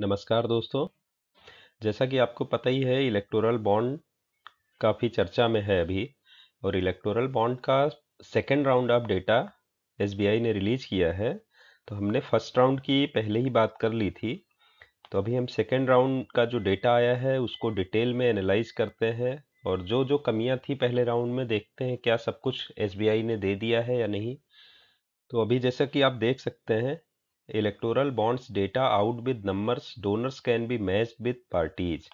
नमस्कार दोस्तों जैसा कि आपको पता ही है इलेक्टोरल बॉन्ड काफ़ी चर्चा में है अभी और इलेक्टोरल बॉन्ड का second round of data SBI ने रिलीज किया है तो हमने फर्स्ट राउंड की पहले ही बात कर ली थी तो अभी हम सेकेंड राउंड का जो डेटा आया है उसको डिटेल में एनालाइज करते हैं और जो जो कमियाँ थी पहले राउंड में देखते हैं क्या सब कुछ एस ने दे दिया है या नहीं तो अभी जैसा कि आप देख सकते हैं electoral bonds data out with numbers donors can be match with parties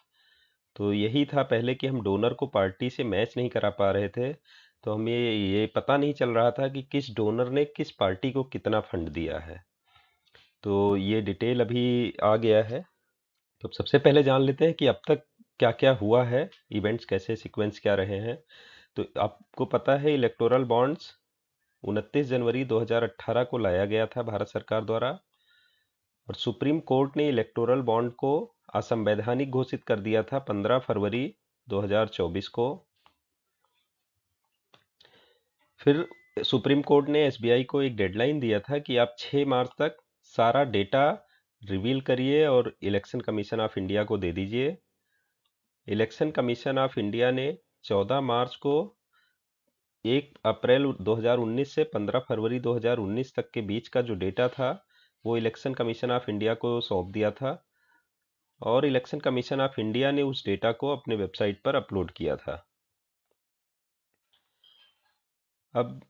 तो यही था पहले कि हम डोनर को पार्टी से मैच नहीं करा पा रहे थे तो हमें ये पता नहीं चल रहा था कि किस डोनर ने किस पार्टी को कितना फंड दिया है तो ये डिटेल अभी आ गया है तो सबसे पहले जान लेते हैं कि अब तक क्या क्या हुआ है इवेंट्स कैसे सीक्वेंस क्या रहे हैं तो आपको पता है इलेक्टोरल बॉन्ड्स उनतीस जनवरी 2018 को लाया गया था भारत सरकार द्वारा और सुप्रीम कोर्ट ने इलेक्टोरल बॉन्ड को असंवैधानिक घोषित कर दिया था 15 फरवरी 2024 को फिर सुप्रीम कोर्ट ने एसबीआई को एक डेडलाइन दिया था कि आप 6 मार्च तक सारा डेटा रिवील करिए और इलेक्शन कमीशन ऑफ इंडिया को दे दीजिए इलेक्शन कमीशन ऑफ इंडिया ने 14 मार्च को एक अप्रैल 2019 से 15 फरवरी 2019 तक के बीच का जो डेटा था वो इलेक्शन कमीशन ऑफ इंडिया को सौंप दिया था और इलेक्शन कमीशन ऑफ इंडिया ने उस डेटा को अपने वेबसाइट पर अपलोड किया था अब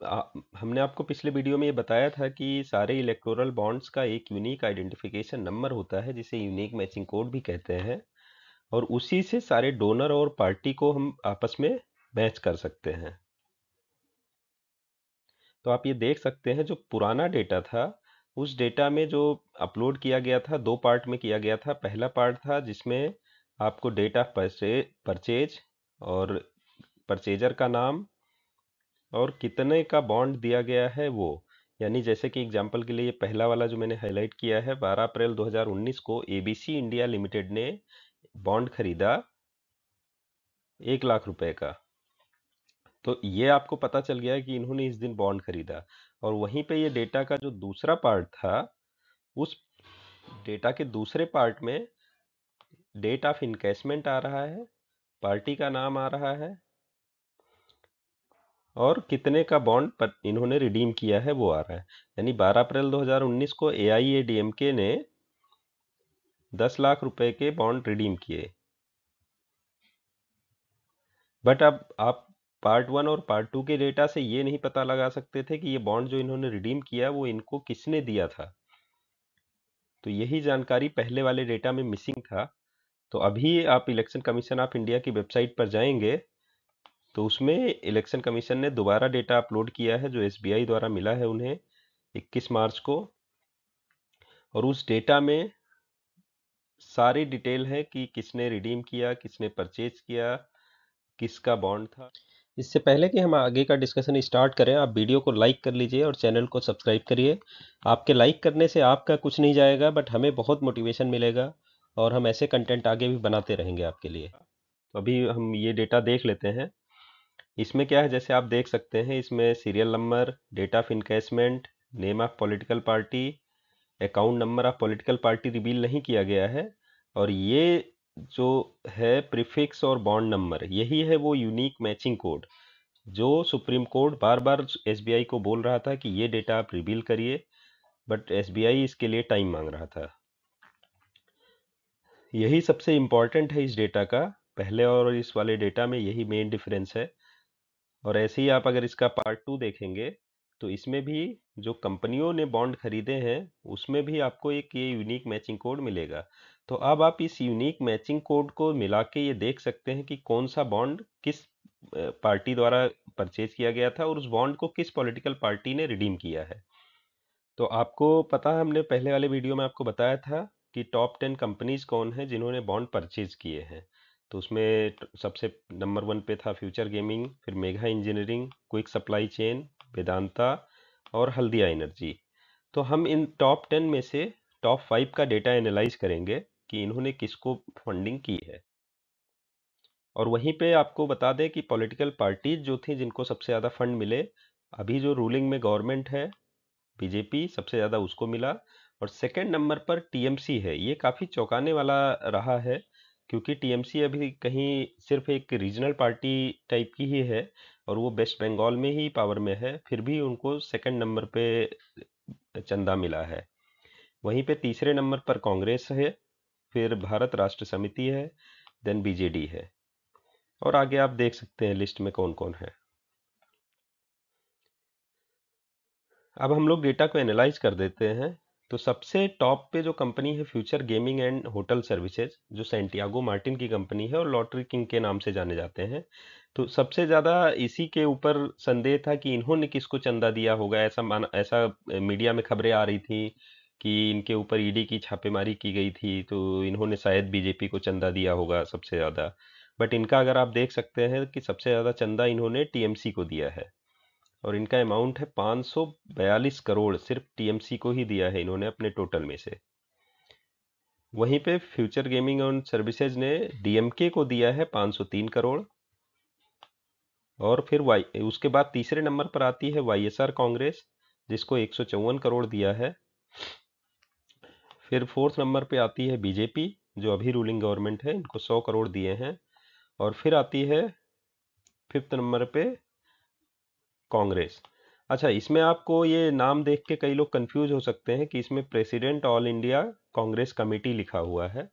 हमने आपको पिछले वीडियो में ये बताया था कि सारे इलेक्टोरल बॉन्ड्स का एक यूनिक आइडेंटिफिकेशन नंबर होता है जिसे यूनिक मैचिंग कोड भी कहते हैं और उसी से सारे डोनर और पार्टी को हम आपस में मैच कर सकते हैं तो आप ये देख सकते हैं जो पुराना डेटा था उस डेटा में जो अपलोड किया गया था दो पार्ट में किया गया था पहला पार्ट था जिसमें आपको डेट परचे परचेज और परचेजर का नाम और कितने का बॉन्ड दिया गया है वो यानी जैसे कि एग्जाम्पल के लिए ये पहला वाला जो मैंने हाईलाइट किया है 12 अप्रैल 2019 को एबीसी इंडिया लिमिटेड ने बॉन्ड खरीदा एक लाख रुपए का तो ये आपको पता चल गया कि इन्होंने इस दिन बॉन्ड खरीदा और वहीं पे ये डेटा का जो दूसरा पार्ट था उस डेटा के दूसरे पार्ट में डेट ऑफ इनकेसमेंट आ रहा है पार्टी का नाम आ रहा है और कितने का बॉन्ड इन्होंने रिडीम किया है वो आ रहा है यानी 12 अप्रैल 2019 को ए आई ए डी एम के ने 10 लाख रुपए के बॉन्ड रिडीम किए बट अब आप पार्ट वन और पार्ट टू के डेटा से ये नहीं पता लगा सकते थे कि ये बॉन्ड जो इन्होंने रिडीम किया वो इनको किसने दिया था तो यही जानकारी पहले वाले डेटा में मिसिंग था तो अभी आप इलेक्शन कमीशन ऑफ इंडिया की वेबसाइट पर जाएंगे तो उसमें इलेक्शन कमीशन ने दोबारा डेटा अपलोड किया है जो एस द्वारा मिला है उन्हें इक्कीस मार्च को और उस डेटा में सारी डिटेल है कि किसने रिडीम किया किसने परचेज किया किसका बॉन्ड था इससे पहले कि हम आगे का डिस्कशन स्टार्ट करें आप वीडियो को लाइक कर लीजिए और चैनल को सब्सक्राइब करिए आपके लाइक करने से आपका कुछ नहीं जाएगा बट हमें बहुत मोटिवेशन मिलेगा और हम ऐसे कंटेंट आगे भी बनाते रहेंगे आपके लिए तो अभी हम ये डेटा देख लेते हैं इसमें क्या है जैसे आप देख सकते हैं इसमें serial number date of encashment name of political party account number of political party reveal नहीं किया गया है और ये जो है प्रीफिक्स और बॉन्ड नंबर यही है वो यूनिक मैचिंग कोड जो सुप्रीम कोर्ट बार बार एसबीआई को बोल रहा था कि ये डेटा आप रिवील करिए बट एसबीआई इसके लिए टाइम मांग रहा था यही सबसे इम्पॉर्टेंट है इस डेटा का पहले और इस वाले डेटा में यही मेन डिफरेंस है और ऐसे ही आप अगर इसका पार्ट टू देखेंगे तो इसमें भी जो कंपनियों ने बॉन्ड खरीदे हैं उसमें भी आपको एक ये यूनिक मैचिंग कोड मिलेगा तो अब आप इस यूनिक मैचिंग कोड को मिला के ये देख सकते हैं कि कौन सा बॉन्ड किस पार्टी द्वारा परचेज किया गया था और उस बॉन्ड को किस पॉलिटिकल पार्टी ने रिडीम किया है तो आपको पता है हमने पहले वाले वीडियो में आपको बताया था कि टॉप टेन कंपनीज कौन है जिन्होंने बॉन्ड परचेज किए हैं तो उसमें सबसे नंबर वन पे था फ्यूचर गेमिंग फिर Megha engineering quick supply chain Vedanta और हल्दिया एनर्जी तो हम इन टॉप टेन में से टॉप फाइव का डेटा एनालाइज करेंगे कि इन्होंने किसको फंडिंग की है और वहीं पे आपको बता दें कि पॉलिटिकल पार्टीज जो थी जिनको सबसे ज़्यादा फंड मिले अभी जो रूलिंग में गवर्नमेंट है बीजेपी सबसे ज़्यादा उसको मिला और सेकेंड नंबर पर टीएमसी है ये काफ़ी चौंकाने वाला रहा है क्योंकि टीएमसी अभी कहीं सिर्फ एक रीजनल पार्टी टाइप की ही है और वो वेस्ट बंगाल में ही पावर में है फिर भी उनको सेकंड नंबर पे चंदा मिला है वहीं पे तीसरे नंबर पर कांग्रेस है फिर भारत राष्ट्र समिति है देन बीजेडी है और आगे आप देख सकते हैं लिस्ट में कौन कौन है अब हम लोग डेटा को एनालाइज कर देते हैं तो सबसे टॉप पे जो कंपनी है future gaming and hotel services जो सेंटियागो मार्टिन की कंपनी है और लॉटरी किंग के नाम से जाने जाते हैं तो सबसे ज़्यादा इसी के ऊपर संदेह था कि इन्होंने किसको चंदा दिया होगा ऐसा माना ऐसा मीडिया में खबरें आ रही थी कि इनके ऊपर ईडी की छापेमारी की गई थी तो इन्होंने शायद बीजेपी को चंदा दिया होगा सबसे ज़्यादा बट इनका अगर आप देख सकते हैं कि सबसे ज़्यादा चंदा इन्होंने टीएमसी को दिया है और इनका अमाउंट है पाँच करोड़ सिर्फ टीएमसी को ही दिया है इन्होंने अपने टोटल में से वहीं पे फ्यूचर गेमिंग ऑन सर्विसेज ने डीएमके को दिया है 503 करोड़ और फिर वाई उसके बाद तीसरे नंबर पर आती है वाईएसआर कांग्रेस जिसको एक करोड़ दिया है फिर फोर्थ नंबर पे आती है बीजेपी जो अभी रूलिंग गवर्नमेंट है इनको सौ करोड़ दिए हैं और फिर आती है फिफ्थ नंबर पे कांग्रेस अच्छा इसमें आपको ये नाम देख के कई लोग कंफ्यूज हो सकते हैं कि इसमें president all India Congress committee लिखा हुआ है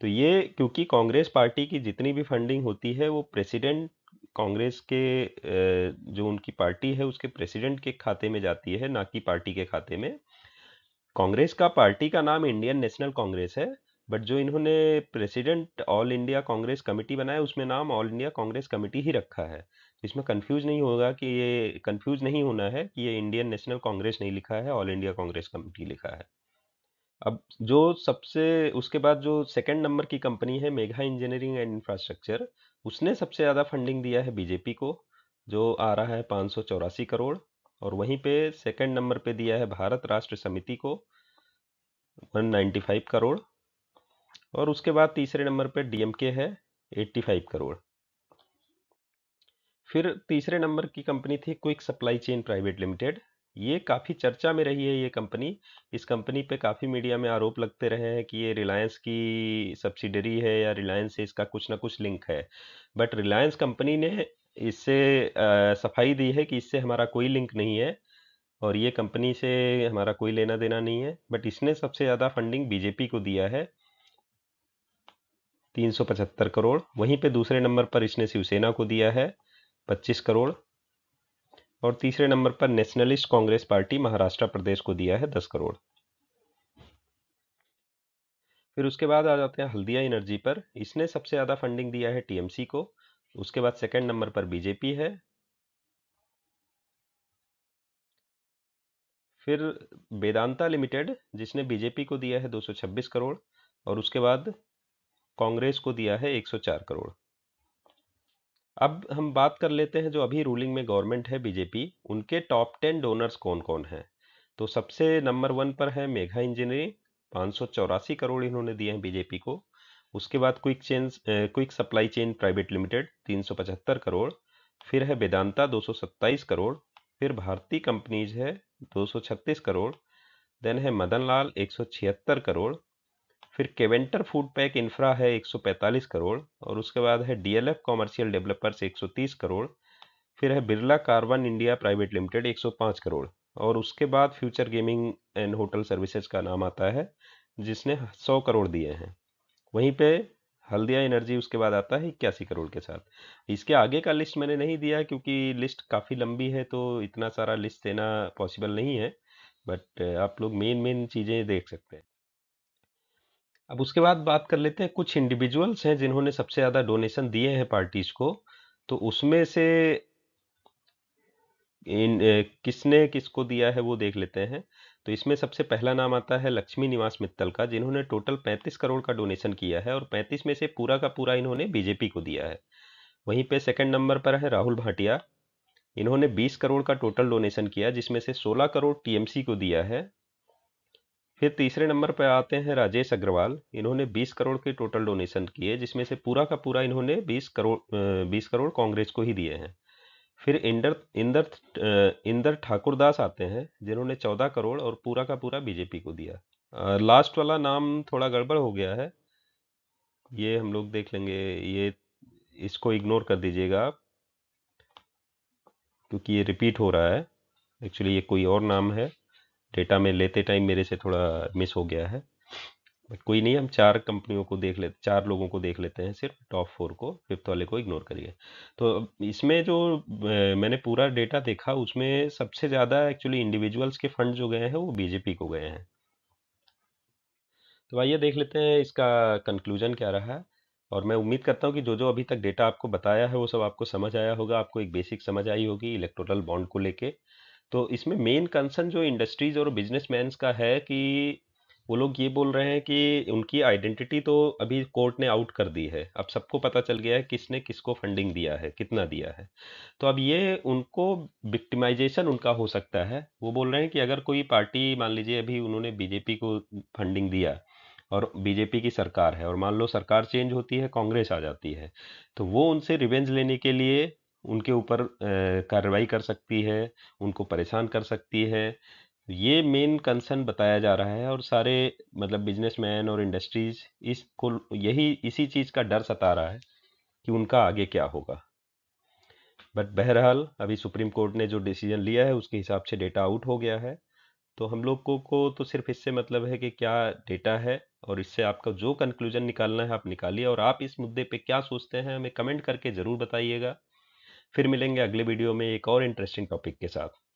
तो ये क्योंकि कांग्रेस पार्टी की जितनी भी फंडिंग होती है वो प्रेसिडेंट कांग्रेस के जो उनकी पार्टी है उसके प्रेसिडेंट के खाते में जाती है ना कि पार्टी के खाते में कांग्रेस का पार्टी का नाम इंडियन नेशनल कांग्रेस है बट जो इन्होंने president all India Congress committee बनाया उसमें नाम ऑल इंडिया कांग्रेस कमेटी ही रखा है इसमें कंफ्यूज नहीं होगा कि ये कंफ्यूज नहीं होना है कि ये इंडियन नेशनल कांग्रेस नहीं लिखा है ऑल इंडिया कांग्रेस कमेटी लिखा है अब जो सबसे उसके बाद जो सेकेंड नंबर की कंपनी है मेघा इंजीनियरिंग एंड इंफ्रास्ट्रक्चर उसने सबसे ज़्यादा फंडिंग दिया है बीजेपी को जो आ रहा है पाँच करोड़ और वहीं पे सेकंड नंबर पे दिया है भारत राष्ट्र समिति को 195 करोड़ और उसके बाद तीसरे नंबर पे डीएमके है 85 करोड़ फिर तीसरे नंबर की कंपनी थी quick supply chain private limited ये काफ़ी चर्चा में रही है ये कंपनी इस कंपनी पे काफ़ी मीडिया में आरोप लगते रहे हैं कि ये रिलायंस की सब्सिडरी है या रिलायंस से इसका कुछ ना कुछ लिंक है बट रिलायंस कंपनी ने इससे सफाई दी है कि इससे हमारा कोई लिंक नहीं है और ये कंपनी से हमारा कोई लेना-देना नहीं है। बट इसने सबसे ज़्यादा फंडिंग बीजेपी को दिया है। 375 करोड़। वहीं पे दूसरे नंबर पर इसने शिवसेना को दिया है 25 करोड़ और तीसरे नंबर पर नेशनलिस्ट कांग्रेस पार्टी महाराष्ट्र प्रदेश को दिया है 10 करोड़। फिर उसके बाद आ जाते हैं हल्दिया एनर्जी पर। इसने सबसे ज़्यादा फंडिंग दिया है टीएमसी को उसके बाद सेकंड नंबर पर बीजेपी है फिर वेदांता लिमिटेड जिसने बीजेपी को दिया है 226 करोड़ और उसके बाद कांग्रेस को दिया है 104 करोड़ अब हम बात कर लेते हैं जो अभी रूलिंग में गवर्नमेंट है बीजेपी उनके टॉप टेन डोनर्स कौन कौन हैं तो सबसे नंबर वन पर है मेघा इंजीनियरिंग पाँच करोड़ इन्होंने दिए हैं बीजेपी को उसके बाद quick chain quick supply chain private limited 375 crore फिर है वेदांता 227 करोड़ फिर भारती कंपनीज है 236 करोड़ देन है मदन लाल एक करोड़ फिर केवेंटर फूड पैक इंफ्रा है 145 करोड़ और उसके बाद है डीएलएफ कॉमर्शियल डेवलपर्स 130 करोड़ फिर है Birla carbon India private limited 105 crore और उसके बाद future gaming and hotel services का नाम आता है जिसने 100 करोड़ दिए हैं वहीं पे हल्दिया एनर्जी उसके बाद आता है इक्यासी करोड़ के साथ इसके आगे का लिस्ट मैंने नहीं दिया क्योंकि लिस्ट काफ़ी लंबी है तो इतना सारा लिस्ट देना पॉसिबल नहीं है बट आप लोग मेन मेन चीज़ें देख सकते हैं अब उसके बाद बात कर लेते हैं कुछ इंडिविजुअल्स हैं जिन्होंने सबसे ज़्यादा डोनेशन दिए हैं पार्टीज़ को तो उसमें से इन किसने किसको दिया है वो देख लेते हैं तो इसमें सबसे पहला नाम आता है लक्ष्मी निवास मित्तल का जिन्होंने टोटल 35 करोड़ का डोनेशन किया है और 35 में से पूरा का पूरा इन्होंने बीजेपी को दिया है वहीं पे सेकंड नंबर पर है राहुल भाटिया इन्होंने 20 करोड़ का टोटल डोनेशन किया जिसमें से 16 करोड़ टीएमसी को दिया है फिर तीसरे नंबर पर आते हैं राजेश अग्रवाल इन्होंने बीस करोड़ के टोटल डोनेशन किए जिसमें से पूरा का पूरा इन्होंने बीस करोड़ बीस करोड़ कांग्रेस को ही दिए हैं फिर इंदर इंदर इंदर ठाकुर दास आते हैं जिन्होंने चौदह करोड़ और पूरा का पूरा बीजेपी को दिया लास्ट वाला नाम थोड़ा गड़बड़ हो गया है ये हम लोग देख लेंगे ये इसको इग्नोर कर दीजिएगा आप क्योंकि ये रिपीट हो रहा है एक्चुअली ये कोई और नाम है डेटा में लेते टाइम मेरे से थोड़ा मिस हो गया है बट कोई नहीं हम चार कंपनियों को देख लेते चार लोगों को देख लेते हैं सिर्फ टॉप फोर को फिफ्थ वाले को इग्नोर करिए तो इसमें जो मैंने पूरा डेटा देखा उसमें सबसे ज़्यादा एक्चुअली इंडिविजुअल्स के फंड जो गए हैं वो बीजेपी को गए हैं तो आइए देख लेते हैं इसका कंक्लूजन क्या रहा है और मैं उम्मीद करता हूँ कि जो जो अभी तक डेटा आपको बताया है वो सब आपको समझ आया होगा आपको एक बेसिक समझ आई होगी इलेक्टोरल बॉन्ड को लेके तो इसमें मेन कंसर्न जो इंडस्ट्रीज और बिजनेसमैन का है कि वो लोग ये बोल रहे हैं कि उनकी आइडेंटिटी तो अभी कोर्ट ने आउट कर दी है अब सबको पता चल गया है किसने किसको फंडिंग दिया है कितना दिया है तो अब ये उनको विक्टिमाइजेशन उनका हो सकता है वो बोल रहे हैं कि अगर कोई पार्टी मान लीजिए अभी उन्होंने बीजेपी को फंडिंग दिया और बीजेपी की सरकार है और मान लो सरकार चेंज होती है कांग्रेस आ जाती है तो वो उनसे रिवेंज लेने के लिए उनके ऊपर कार्रवाई कर सकती है उनको परेशान कर सकती है ये मेन कंसर्न बताया जा रहा है और सारे मतलब बिजनेसमैन और इंडस्ट्रीज इसको यही इसी चीज़ का डर सता रहा है कि उनका आगे क्या होगा बट बहरहाल अभी सुप्रीम कोर्ट ने जो डिसीजन लिया है उसके हिसाब से डेटा आउट हो गया है तो हम लोग को, को तो सिर्फ इससे मतलब है कि क्या डेटा है और इससे आपका जो कंक्लूजन निकालना है आप निकालिए और आप इस मुद्दे पे क्या सोचते हैं हमें कमेंट करके ज़रूर बताइएगा फिर मिलेंगे अगले वीडियो में एक और इंटरेस्टिंग टॉपिक के साथ